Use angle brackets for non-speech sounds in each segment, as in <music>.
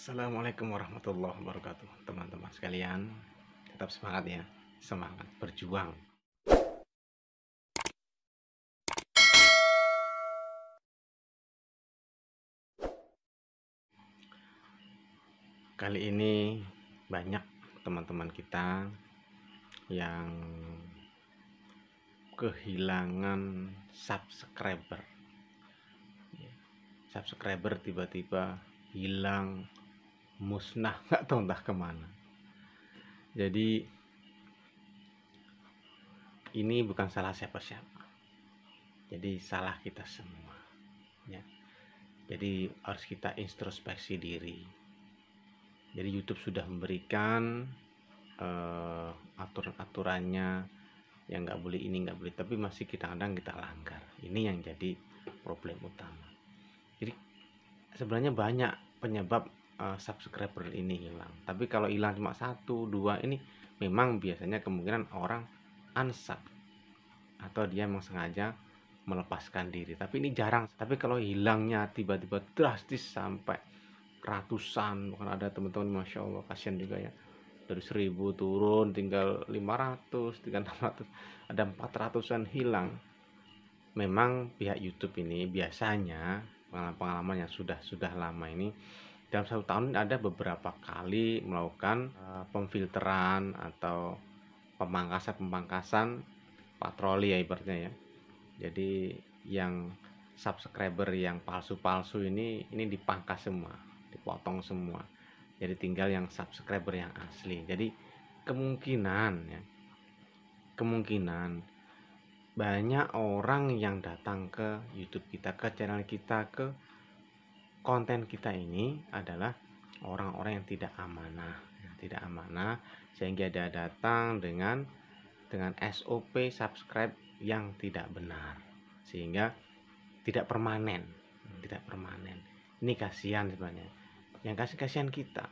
Assalamualaikum warahmatullahi wabarakatuh teman-teman sekalian tetap semangat ya semangat berjuang kali ini banyak teman-teman kita yang kehilangan subscriber subscriber tiba-tiba hilang musnah <laughs> nggak tahu entah kemana jadi ini bukan salah siapa-siapa jadi salah kita semua ya jadi harus kita introspeksi diri jadi YouTube sudah memberikan uh, eh, aturan aturannya yang nggak boleh ini nggak boleh tapi masih kita kadang kita langgar ini yang jadi problem utama jadi sebenarnya banyak penyebab uh, subscriber ini hilang tapi kalau hilang cuma satu dua ini memang biasanya kemungkinan orang unsub atau dia memang sengaja melepaskan diri tapi ini jarang tapi kalau hilangnya tiba-tiba drastis sampai ratusan bukan ada teman-teman masya allah kasihan juga ya dari seribu turun tinggal 500 tinggal 600 <laughs> ada 400an hilang memang pihak YouTube ini biasanya pengalaman-pengalaman yang sudah sudah lama ini dalam satu tahun ada beberapa kali melakukan uh, pemfilteran atau pemangkasan-pemangkasan patroli ya ibaratnya ya. Jadi yang subscriber yang palsu-palsu ini ini dipangkas semua, dipotong semua. Jadi tinggal yang subscriber yang asli. Jadi kemungkinan ya kemungkinan banyak orang yang datang ke YouTube kita, ke channel kita, ke konten kita ini adalah orang-orang yang tidak amanah tidak amanah sehingga dia datang dengan dengan SOP subscribe yang tidak benar sehingga tidak permanen tidak permanen ini kasihan sebenarnya yang kasih kasihan kita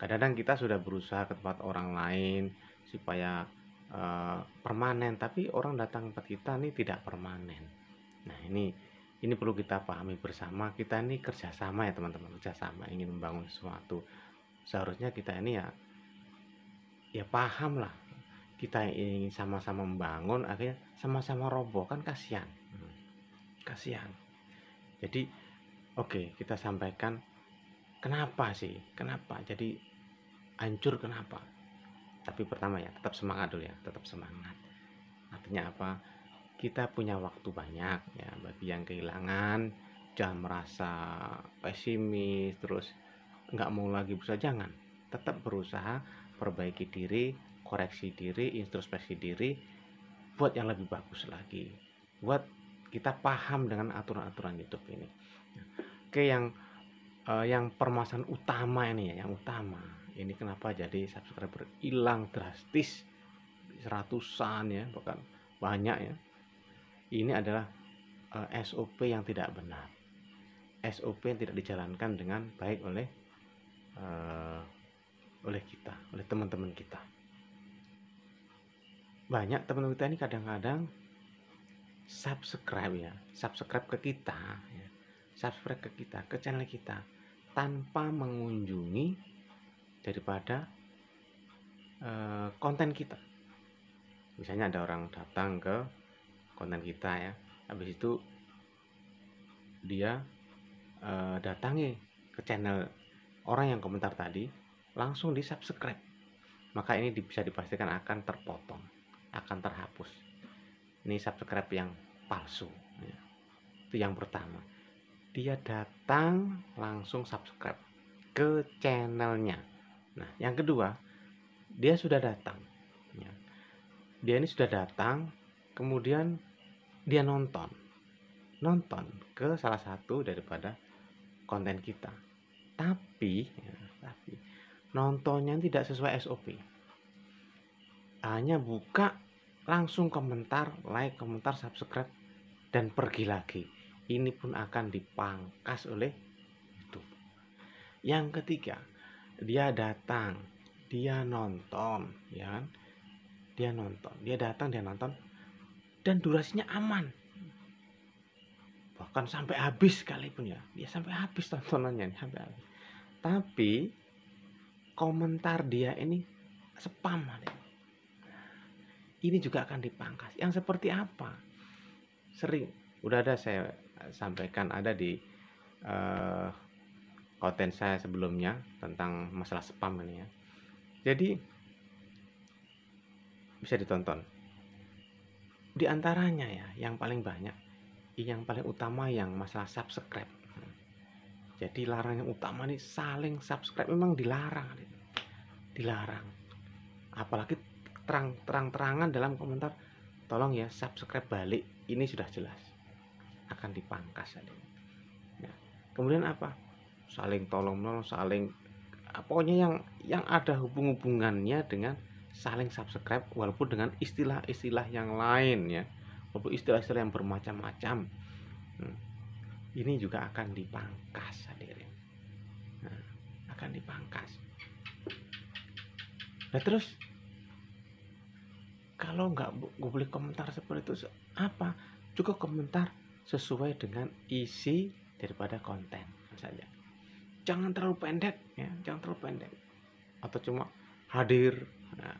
kadang-kadang kita sudah berusaha ke tempat orang lain supaya uh, permanen tapi orang datang ke tempat kita ini tidak permanen nah ini ini perlu kita pahami bersama kita ini kerjasama ya teman-teman kerjasama ingin membangun sesuatu seharusnya kita ini ya ya paham lah kita ingin sama-sama membangun akhirnya sama-sama roboh kan kasihan hmm. kasihan jadi oke okay, kita sampaikan kenapa sih kenapa jadi hancur kenapa tapi pertama ya tetap semangat dulu ya tetap semangat artinya apa kita punya waktu banyak ya bagi yang kehilangan jangan merasa pesimis terus nggak mau lagi berusaha jangan tetap berusaha perbaiki diri koreksi diri introspeksi diri buat yang lebih bagus lagi buat kita paham dengan aturan-aturan YouTube ini oke yang uh, yang permasalahan utama ini ya yang utama ini kenapa jadi subscriber hilang drastis ratusan ya bahkan banyak ya ini adalah uh, eh, SOP yang tidak benar. SOP yang tidak dijalankan dengan baik oleh uh, oleh kita, oleh teman-teman kita. Banyak teman-teman kita ini kadang-kadang subscribe ya, subscribe ke kita, ya. subscribe ke kita, ke channel kita, tanpa mengunjungi daripada eh, konten kita. Misalnya ada orang datang ke konten kita ya habis itu dia e, datangi ke channel orang yang komentar tadi langsung di subscribe maka ini bisa dipastikan akan terpotong akan terhapus ini subscribe yang palsu ya. itu yang pertama dia datang langsung subscribe ke channelnya nah yang kedua dia sudah datang ya. dia ini sudah datang kemudian dia nonton nonton ke salah satu daripada konten kita tapi ya, tapi nontonnya tidak sesuai SOP hanya buka langsung komentar like komentar subscribe dan pergi lagi ini pun akan dipangkas oleh YouTube yang ketiga dia datang dia nonton ya kan? dia nonton dia datang dia nonton dan durasinya aman bahkan sampai habis sekalipun ya dia ya, sampai habis tontonannya sampai habis tapi komentar dia ini spam ini juga akan dipangkas yang seperti apa sering udah ada saya sampaikan ada di uh, konten saya sebelumnya tentang masalah spam ini ya jadi bisa ditonton di antaranya ya yang paling banyak yang paling utama yang masalah subscribe jadi larangan utama nih saling subscribe memang dilarang dilarang apalagi terang terang terangan dalam komentar tolong ya subscribe balik ini sudah jelas akan dipangkas Nah, kemudian apa saling tolong tolong saling pokoknya yang yang ada hubung hubungannya dengan saling subscribe walaupun dengan istilah-istilah yang lain ya walaupun istilah-istilah yang bermacam-macam hmm. ini juga akan dipangkas hadirin nah, akan dipangkas nah terus kalau nggak gue boleh komentar seperti itu apa juga komentar sesuai dengan isi daripada konten saja jangan terlalu pendek ya jangan terlalu pendek atau cuma hadir nah,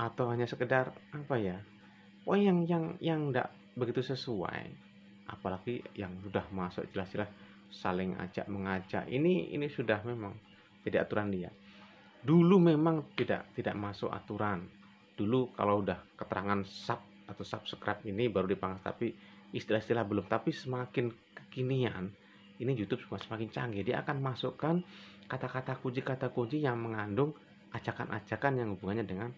atau hanya sekedar apa ya poin oh, yang yang yang tidak begitu sesuai apalagi yang sudah masuk jelas-jelas saling ajak mengajak ini ini sudah memang tidak aturan dia dulu memang tidak tidak masuk aturan dulu kalau udah keterangan sub atau subscribe ini baru dipangkas tapi istilah-istilah belum tapi semakin kekinian ini YouTube semakin canggih dia akan masukkan kata-kata kunci kata kunci yang mengandung ajakan-ajakan yang hubungannya dengan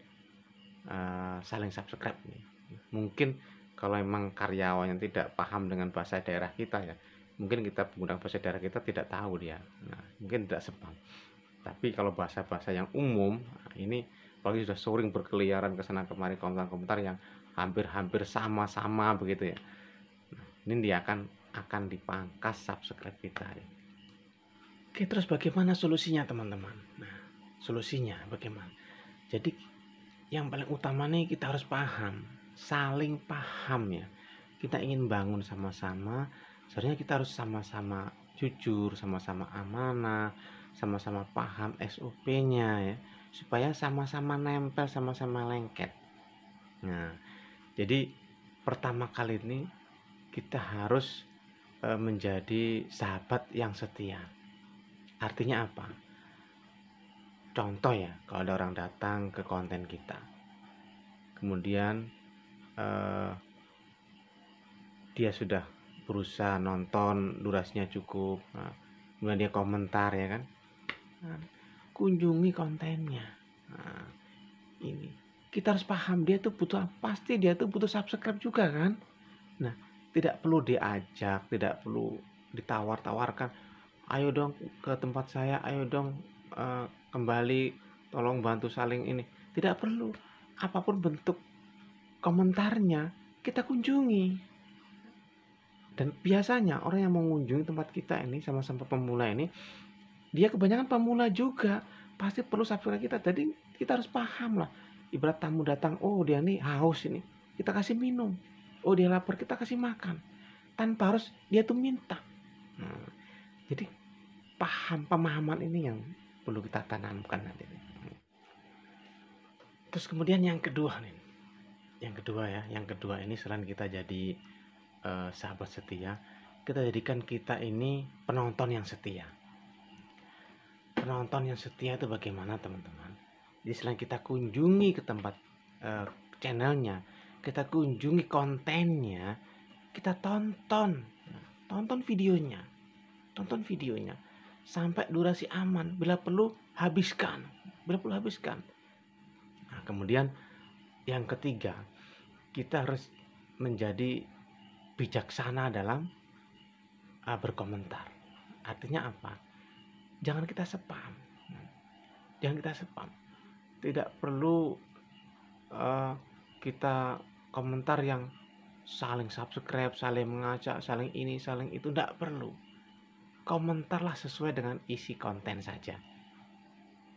uh, saling subscribe nih mungkin kalau memang karyawan yang tidak paham dengan bahasa daerah kita ya mungkin kita menggunakan bahasa daerah kita tidak tahu dia nah, mungkin tidak sepang tapi kalau bahasa-bahasa yang umum ini apalagi sudah sering berkeliaran ke sana kemari komentar-komentar yang hampir-hampir sama-sama begitu ya nah, ini dia akan akan dipangkas subscribe kita ya. oke terus bagaimana solusinya teman-teman nah solusinya bagaimana jadi yang paling utama nih kita harus paham saling paham ya kita ingin bangun sama-sama Seharusnya kita harus sama-sama jujur sama-sama amanah sama-sama paham SOP-nya ya supaya sama-sama nempel sama-sama lengket nah jadi pertama kali ini kita harus e, menjadi sahabat yang setia artinya apa contoh ya kalau ada orang datang ke konten kita kemudian eh, dia sudah berusaha nonton durasinya cukup nah, kemudian dia komentar ya kan nah, kunjungi kontennya nah, ini kita harus paham dia tuh butuh pasti dia tuh butuh subscribe juga kan nah tidak perlu diajak tidak perlu ditawar-tawarkan ayo dong ke tempat saya ayo dong eh, kembali tolong bantu saling ini tidak perlu apapun bentuk komentarnya kita kunjungi dan biasanya orang yang mengunjungi tempat kita ini sama-sama pemula ini dia kebanyakan pemula juga pasti perlu subscribe kita jadi kita harus paham lah ibarat tamu datang oh dia nih haus ini kita kasih minum oh dia lapar kita kasih makan tanpa harus dia tuh minta nah, jadi paham pemahaman ini yang perlu kita tanamkan nanti. Terus kemudian yang kedua nih, yang kedua ya, yang kedua ini selain kita jadi uh, sahabat setia, kita jadikan kita ini penonton yang setia. Penonton yang setia itu bagaimana teman-teman? Jadi selain kita kunjungi ke tempat uh, channelnya, kita kunjungi kontennya, kita tonton, nah, tonton videonya, tonton videonya sampai durasi aman bila perlu habiskan bila perlu habiskan nah, kemudian yang ketiga kita harus menjadi bijaksana dalam uh, berkomentar artinya apa jangan kita sepam jangan kita sepam tidak perlu uh, kita komentar yang saling subscribe saling mengajak saling ini saling itu tidak perlu komentarlah sesuai dengan isi konten saja.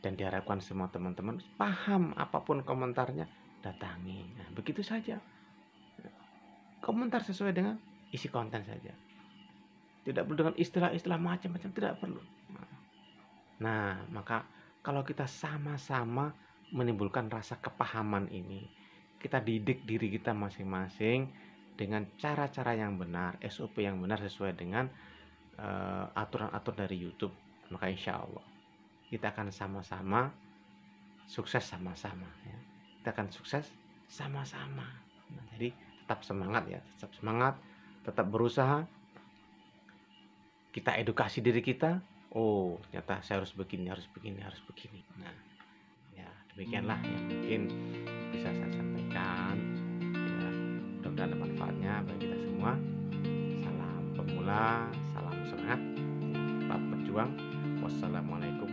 Dan diharapkan semua teman-teman paham apapun komentarnya, datangi. Nah, begitu saja. Komentar sesuai dengan isi konten saja. Tidak perlu dengan istilah-istilah macam-macam, tidak perlu. Nah, maka kalau kita sama-sama menimbulkan rasa kepahaman ini, kita didik diri kita masing-masing dengan cara-cara yang benar, SOP yang benar sesuai dengan Eh, aturan-aturan atur dari YouTube maka insya Allah kita akan sama-sama sukses sama-sama ya. kita akan sukses sama-sama nah, jadi tetap semangat ya tetap semangat tetap berusaha kita edukasi diri kita oh ternyata saya harus begini harus begini harus begini nah ya demikianlah yang mungkin bisa saya sampaikan ya, mudah-mudahan bermanfaatnya manfaatnya bagi kita semua salam pemula semangat tetap berjuang wassalamualaikum